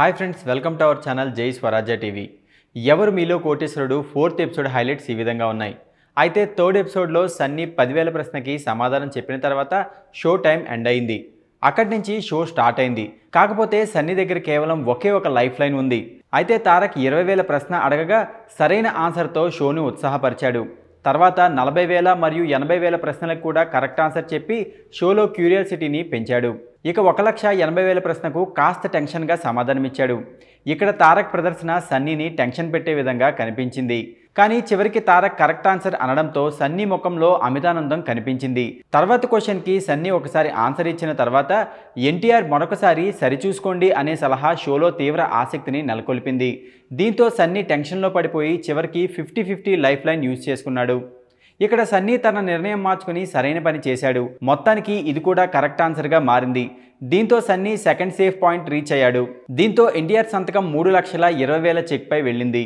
Hi friends welcome to our channel Jai Swarajya TV ఎవరు మీలో కోటేశ్వరుడు fourth episode highlights ఈ విధంగా ఉన్నాయి అయితే థర్డ్ ఎపిసోడ్లో సన్నీ పదివేల ప్రశ్నకి సమాధానం చెప్పిన తర్వాత షో టైం ఎండ్ అయింది అక్కడి నుంచి షో స్టార్ట్ అయింది కాకపోతే సన్నీ దగ్గర కేవలం ఒకే ఒక లైఫ్ లైన్ ఉంది అయితే తారక్ ఇరవై వేల ప్రశ్న అడగగా సరైన ఆన్సర్తో షోను ఉత్సాహపరిచాడు తర్వాత నలభై వేల మరియు ఎనభై వేల ప్రశ్నలకు కూడా కరెక్ట్ ఆన్సర్ చెప్పి షోలో క్యూరియాసిటీని పెంచాడు ఇక ఒక లక్ష ఎనభై వేల ప్రశ్నకు కాస్త టెన్షన్గా సమాధానమిచ్చాడు ఇక్కడ తారక్ ప్రదర్శన సన్నీని టెన్షన్ పెట్టే విధంగా కనిపించింది కానీ చివరికి తారక్ కరెక్ట్ ఆన్సర్ అనడంతో సన్నీ ముఖంలో అమితానందం కనిపించింది తర్వాత క్వశ్చన్కి సన్నీ ఒకసారి ఆన్సర్ ఇచ్చిన తర్వాత ఎన్టీఆర్ మరొకసారి సరిచూసుకోండి అనే సలహా షోలో తీవ్ర ఆసక్తిని నెలకొల్పింది దీంతో సన్నీ టెన్షన్లో పడిపోయి చివరికి fifty fifty lifeline use చేసుకున్నాడు ఇక్కడ సన్నీ తన నిర్ణయం మార్చుకుని సరైన పని చేశాడు మొత్తానికి ఇది కూడా కరెక్ట్ ఆన్సర్గా మారింది దీంతో Sunny second safe point reach అయ్యాడు దీంతో ఎన్టీఆర్ సంతకం మూడు లక్షల ఇరవై వేల చెక్పై వెళ్ళింది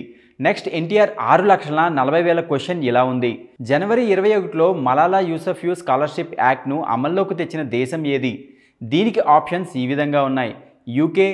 నెక్స్ట్ ఎన్టీఆర్ ఆరు లక్షల నలభై వేల క్వశ్చన్ ఇలా ఉంది జనవరి ఇరవై ఒకటిలో మలాలా యూసఫ్ యూ స్కాలర్షిప్ యాక్ట్ను అమల్లోకి తెచ్చిన దేశం ఏది దీనికి ఆప్షన్స్ ఈ విధంగా ఉన్నాయి యూకే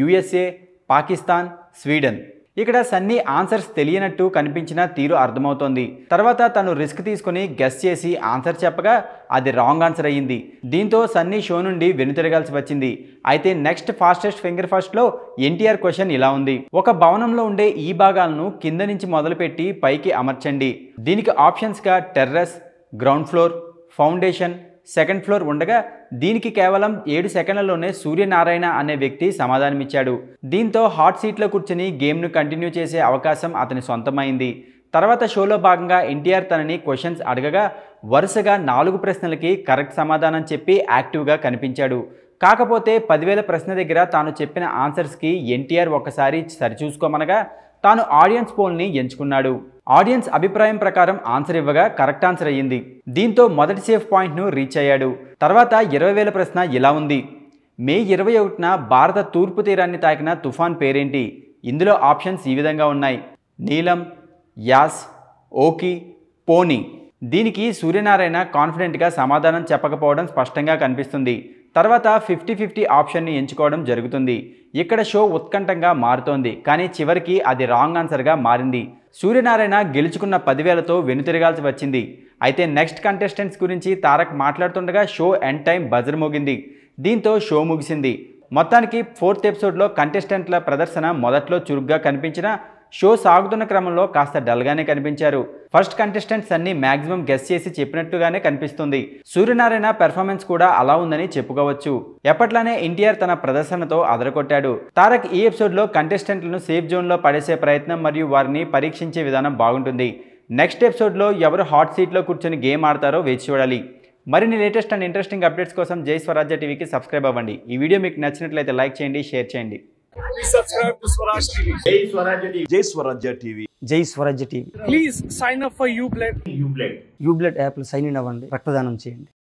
యుఎస్ఏ పాకిస్తాన్ స్వీడన్ ఇక్కడ సన్నీ ఆన్సర్స్ తెలియనట్టు కనిపించిన తీరు అర్థమవుతోంది తర్వాత తను రిస్క్ తీసుకుని గెస్ చేసి ఆన్సర్ చెప్పగా అది రాంగ్ ఆన్సర్ అయ్యింది దీంతో సన్నీ షో నుండి వెనుతిరగాల్సి వచ్చింది అయితే నెక్స్ట్ ఫాస్టెస్ట్ ఫింగర్ ఫాస్ట్లో ఎన్టీఆర్ క్వశ్చన్ ఇలా ఉంది ఒక భవనంలో ఉండే ఈ భాగాలను కింద నుంచి మొదలుపెట్టి పైకి అమర్చండి దీనికి ఆప్షన్స్గా terrace ground floor foundation second floor ఉండగా దీనికి కేవలం ఏడు సెకండ్లలోనే సూర్యనారాయణ అనే వ్యక్తి సమాధానమిచ్చాడు దీంతో హాట్ సీట్లో కూర్చుని గేమ్ను కంటిన్యూ చేసే అవకాశం అతని సొంతమైంది తర్వాత షోలో భాగంగా ఎన్టీఆర్ తనని క్వశ్చన్స్ అడగగా వరుసగా నాలుగు ప్రశ్నలకి కరెక్ట్ సమాధానం చెప్పి యాక్టివ్గా కనిపించాడు కాకపోతే పదివేల ప్రశ్న దగ్గర తాను చెప్పిన ఆన్సర్స్కి ఎన్టీఆర్ ఒకసారి సరిచూసుకోమనగా తాను ఆడియన్స్ పోల్ని ఎంచుకున్నాడు ఆడియన్స్ అభిప్రాయం ప్రకారం ఆన్సర్ ఇవ్వగా కరెక్ట్ ఆన్సర్ అయ్యింది దీంతో మొదటి సేఫ్ పాయింట్ను రీచ్ అయ్యాడు తర్వాత ఇరవై వేల ప్రశ్న ఇలా ఉంది మే ఇరవై ఒకటిన భారత తూర్పు తీరాన్ని తాకిన తుఫాన్ పేరేంటి ఇందులో ఆప్షన్స్ ఈ విధంగా ఉన్నాయి నీలం యాస్ ఓకి పోనీ దీనికి సూర్యనారాయణ కాన్ఫిడెంట్గా సమాధానం చెప్పకపోవడం స్పష్టంగా కనిపిస్తుంది తర్వాత ఫిఫ్టీ ఫిఫ్టీ ఆప్షన్ని ఎంచుకోవడం జరుగుతుంది ఇక్కడ షో ఉత్కంఠంగా మారుతోంది కానీ చివరికి అది రాంగ్ ఆన్సర్గా మారింది సూర్యనారాయణ గెలుచుకున్న పదివేలతో వెనుతిరగాల్సి వచ్చింది అయితే నెక్స్ట్ కంటెస్టెంట్స్ గురించి తారక్ మాట్లాడుతుండగా షో ఎండ్ టైం బజర్ మోగింది దీంతో షో ముగిసింది మొత్తానికి ఫోర్త్ ఎపిసోడ్లో కంటెస్టెంట్ల ప్రదర్శన మొదట్లో చురుగ్గా కనిపించిన షో సాగుతున్న క్రమంలో కాస్త డల్గానే కనిపించారు ఫస్ట్ కంటెస్టెంట్స్ అన్ని మ్యాక్సిమం గెస్ చేసి చెప్పినట్టుగానే కనిపిస్తుంది సూర్యనారాయణ పెర్ఫార్మెన్స్ కూడా అలా ఉందని చెప్పుకోవచ్చు ఎప్పట్లానే ఎన్టీఆర్ తన ప్రదర్శనతో అదరగొట్టాడు తారక్ ఈ ఎపిసోడ్లో కంటెస్టెంట్లను సేఫ్ జోన్లో పడేసే ప్రయత్నం మరియు వారిని పరీక్షించే విధానం బాగుంటుంది నెక్స్ట్ ఎపిసోడ్లో ఎవరు హాట్ సీట్లో కూర్చొని గేమ్ ఆడతారో వేచి చూడాలి మరిన్ని లేటెస్ట్ అండ్ ఇంట్రెస్టింగ్ అప్డేట్స్ కోసం జై స్వరాజ్య టీవీకి సబ్స్క్రైబ్ అవ్వండి ఈ వీడియో మీకు నచ్చినట్లయితే లైక్ చేయండి షేర్ చేయండి Please subscribe to Swaraj TV. Jai Swaraj TV. Jai Swaraj TV. Jai Swaraj TV. Please sign up for app sign in అవ్వండి రక్తదానం చేయండి